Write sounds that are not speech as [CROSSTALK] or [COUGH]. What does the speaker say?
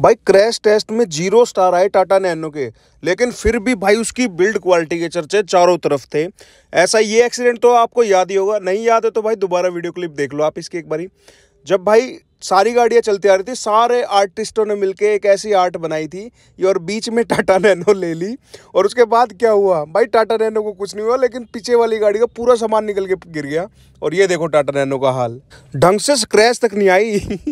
भाई crash test में zero star आए टाटा नैनो के लेकिन फिर भी भाई उसकी बिल्ड क्वालिटी के चर्चे चारों तरफ थे ऐसा ये एक्सीडेंट तो आपको याद ही होगा नहीं याद है तो भाई दोबारा वीडियो क्लिप देख लो आप इसकी एक बारी जब भाई सारी गाड़ियाँ चलती आ रही थी सारे आर्टिस्टों ने मिलके एक ऐसी आर्ट बनाई थी और बीच में टाटा नैनो ले ली और उसके बाद क्या हुआ भाई टाटा नैनो को कुछ नहीं हुआ लेकिन पीछे वाली गाड़ी का पूरा सामान निकल के गिर गया और ये देखो टाटा नैनो का हाल ढंग से स्क्रैच तक नहीं आई [LAUGHS]